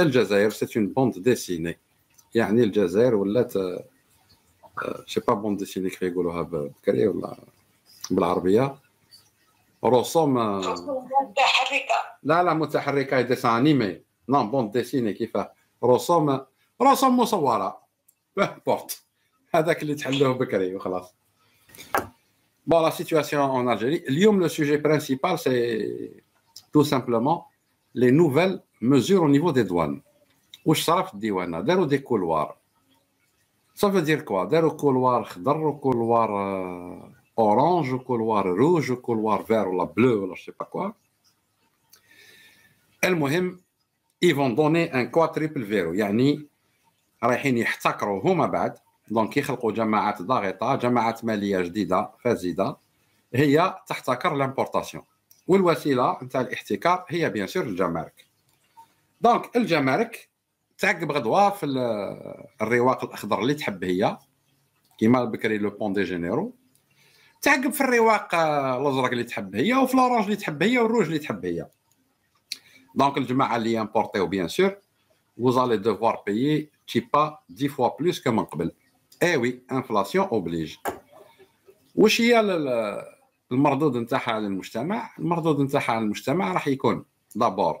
الجزائر سي اون بوند ديسيني يعني الجزائر ولات سي با بوند ديسيني يقولوها بكري ولا بالعربيه رسوم متحركه لا لا متحركه نون رسوم رسوم مصوره بورت هذاك اللي تحلوه بكري وخلاص Bon, la situation en Algérie. le sujet principal, c'est tout simplement les nouvelles مزور او نيفو دي دوان واش صرا في الديوانه داروا دي كولوار صافي دير كوا داروا كولوار خضر وكولوار اورانج وكولوار روج وكولوار فير ولا بلو ولا شي با كوا المهم ايفون دوني ان كوا تريبل فيرو يعني رايحين يحتكروا هما بعد دونك يخلقوا جماعات ضاغطه جماعات ماليه جديده فاسده هي تحتكر لامبورتاسيون والوسيله نتاع الاحتكار هي بيان سور الجمارك دونك الجمارك تعقب غدوه في الرواق الاخضر اللي تحب هي كيما بكري لو بون دي جينيرو تعقب في الرواق آه، الازرق اللي تحب هي وفي لورانج اللي تحب هي والروج اللي تحب هي دونك الجماعه اللي امبورتيو بيان سور vous allez بيي payer تيبا 10 فوا بلوس كما قبل اي وي انفلاسيون اوبليج واش هي المردود نتاعها على المجتمع المردود نتاعها على المجتمع راح يكون دابور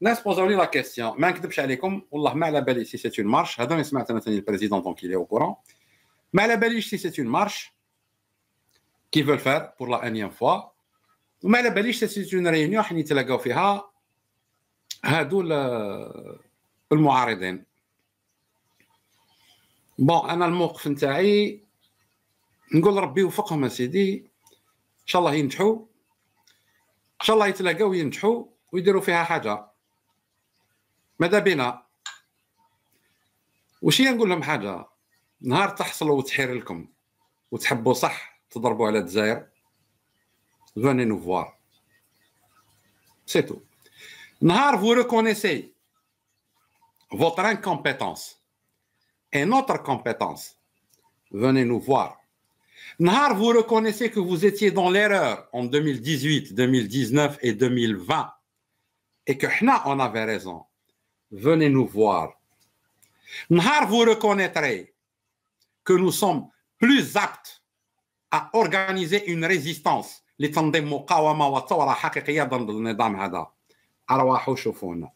ناس لي لا كيسيون ما نكذبش عليكم والله ما على بالي سي سي اون مارش هذا اللي سمعت انا ثاني البريزيدون دونك اللي هو كورون ما على باليش سي سي اون مارش كي فول فار بور لا انيام فوا وما على باليش سي اون ريونيون حين يتلاقاو فيها هادو المعارضين بون انا الموقف نتاعي نقول ربي يوفقهم اسيدي ان شاء الله ينجحوا ان شاء الله يتلاقاو وينجحوا ويديروا فيها حاجه ماذا بينا وش هي نقول لهم حاجه vous تحصلوا votre incompétence et notre compétence venez nous voir N'har vous reconnaissez que vous étiez dans l'erreur en 2018 2019 et 2020 et que nous, on avait raison venez nous voir. Nhar, vous reconnaîtrez que nous sommes plus aptes à organiser une résistance لتنظيم مقاومه وثوره حقيقيه ضد النظام هذا ارواحوا شوفونا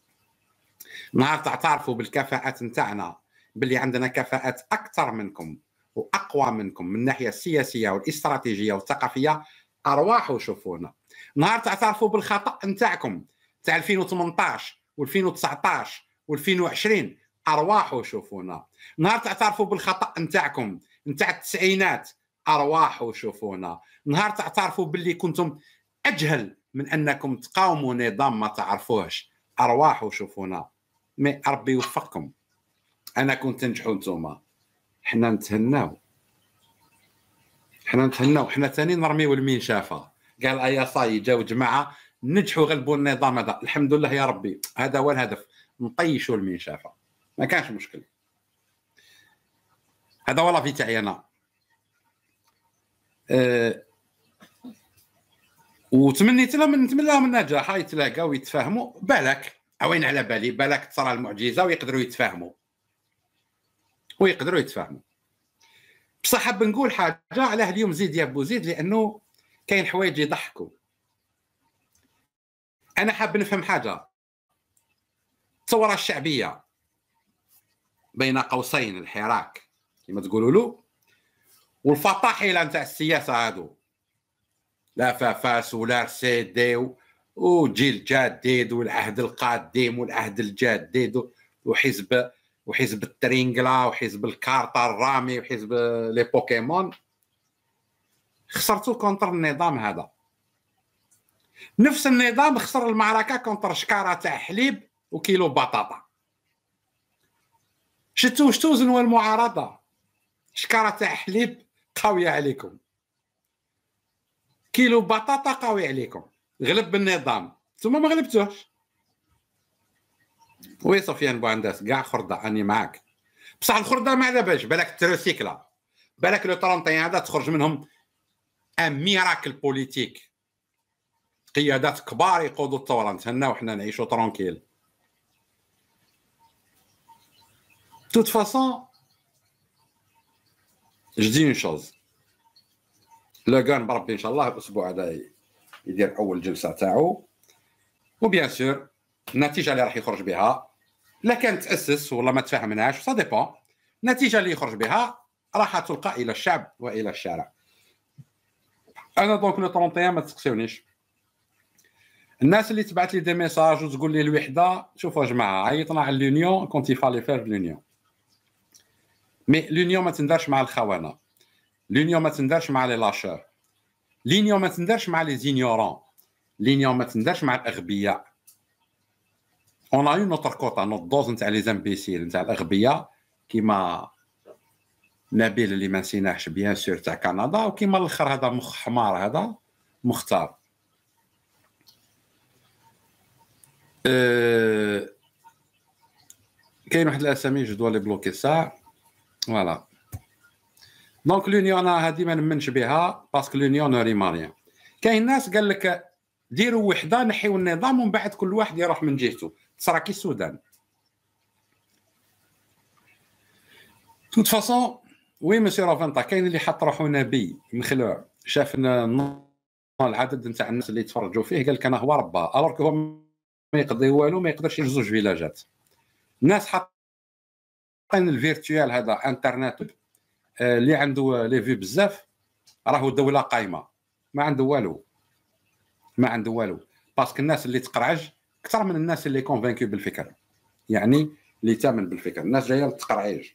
نهار تعترفوا بالكفاءات نتاعنا باللي عندنا كفاءات اكثر منكم واقوى منكم من الناحيه السياسيه والاستراتيجيه والثقافيه ارواحوا شوفونا نهار تعترفوا بالخطا نتاعكم تاع 2018 و2019 و2020 ارواحوا شوفونا نهار تعترفوا بالخطا نتاعكم نتاع التسعينات ارواحوا شوفونا نهار تعترفوا باللي كنتم اجهل من انكم تقاوموا نظام ما تعرفوهش ارواحوا شوفونا مي ربي يوفقكم انا كنت تنجحوا نتوما حنا نتهناو حنا نتهناو حنا ثاني نرميو المين شافه قال ايا صاي جاو جماعه نجحوا غلبوا النظام هذا الحمد لله يا ربي هذا هو الهدف نطيشوا المنشافه ما كانش مشكل هذا والله في تاعي انا أه وتمنيت لهم نتمنى لهم النجاح يتلاقاو ويتفاهموا بالك عوين على بالي بالك تصرى المعجزه ويقدروا يتفاهموا ويقدروا يتفاهموا بصح حاب نقول حاجه على اليوم زيد يا بوزيد لانه كاين حوايج يضحكوا انا حاب نفهم حاجه الثوره الشعبيه بين قوسين الحراك كما تقولوا له والفطاحله نتاع السياسه هادو لا فافاس ولا سيدي وجيل جديد والعهد القديم والعهد الجديد وحزب وحزب الترينغلا وحزب الكارتا الرامي وحزب لي بوكيمون خسرتو كونتر النظام هذا نفس النظام خسر المعركه كونتر شكاره تاع حليب وكيلو بطاطا شتو شتو زنوا المعارضه شكاره تاع حليب قويه عليكم كيلو بطاطا قوي عليكم غلب بالنظام ثم ما غلبتوش وي سفيان بوعنداس كاع خرده اني معاك بصح الخرده ما على بالك بالك تروسيكلا بالك لو 31 هذا تخرج منهم ان ميراكل بوليتيك قيادات كبار يقودوا الثوره نتهناو وحنا نعيشوا ترونكيل توت فاصون جدي dis شوز لو كان بربي ان شاء الله الاسبوع هذا يدير اول جلسه تاعو وبيان سور النتيجه اللي راح يخرج بها لا كانت تاسس ولا ما تفهمناش سا ديبون النتيجه اللي يخرج بها راح تلقى الى الشعب والى الشارع انا دونك لو 31 ما تسقسيونيش الناس اللي تبعت لي دي ميساج وتقول لي الوحده شوفوا يا جماعه عيطنا على لونيون كونت يفالي فير لونيون مي لونيون ما تندرش مع الخونه لونيون ما تندرش مع لي لاشور لونيون ما تندرش مع لي زينيورون لونيون ما تندرش مع الاغبياء اون ا اون اوتر كوطا نوت دوز نتاع لي زامبيسيل نتاع الاغبياء كيما نبيل اللي ما نسيناهش بيان سور تاع كندا وكيما الاخر هذا مخ حمار هذا مختار أه، كاين واحد الاسامي جدول لي بلوكي سا فوالا دونك لونيون هذه ما نمنش بها باسكو لونيون نو ريماريان كاين ناس قال لك ديروا وحده نحيوا النظام ومن بعد كل واحد يروح من جهته تصرا كي السودان توت فاصون وي ماشي رافنتا كاين اللي حط روحو نبي مخلوع شاف العدد نتاع الناس اللي يتفرجوا فيه قال لك انا هو ربا الوغ هو ما يقضي والو ما يقدرش يجوز جوج فيلاجات الناس حاطين الفيرتوال هذا انترنت آه، اللي عنده آه، لي في بزاف راهو دوله قايمه ما عنده والو ما عنده والو باسكو الناس اللي تقرعج اكثر من الناس اللي كونفانكو بالفكر يعني اللي تامن بالفكر الناس جايه تقرعج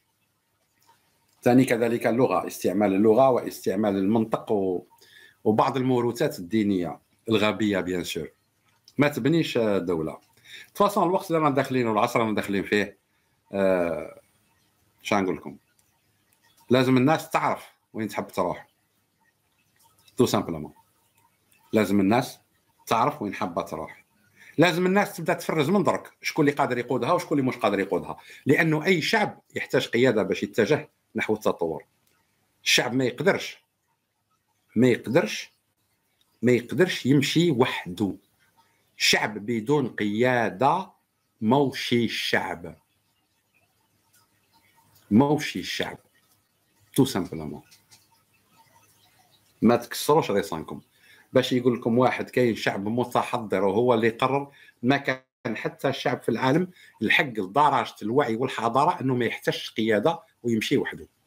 ثاني كذلك اللغه استعمال اللغه واستعمال المنطق و... وبعض الموروثات الدينيه الغربيه بيان سور ما تبنيش دوله تفاصيل الوقت اللي رانا داخلين والعصر اللي داخلين فيه آه لكم لازم الناس تعرف وين تحب تروح تو سامبلومون لازم الناس تعرف وين حابه تروح لازم الناس تبدا تفرز من درك شكون اللي قادر يقودها وشكون اللي مش قادر يقودها لانه اي شعب يحتاج قياده باش يتجه نحو التطور الشعب ما يقدرش ما يقدرش ما يقدرش يمشي وحده الشعب بدون قيادة موشي الشعب موشي الشعب تو سامبلومون ما تكسروش غيصانكم باش يقول لكم واحد كاين شعب متحضر وهو اللي قرر ما كان حتى الشعب في العالم الحق لدرجه الوعي والحضاره انه ما يحتاجش قياده ويمشي وحده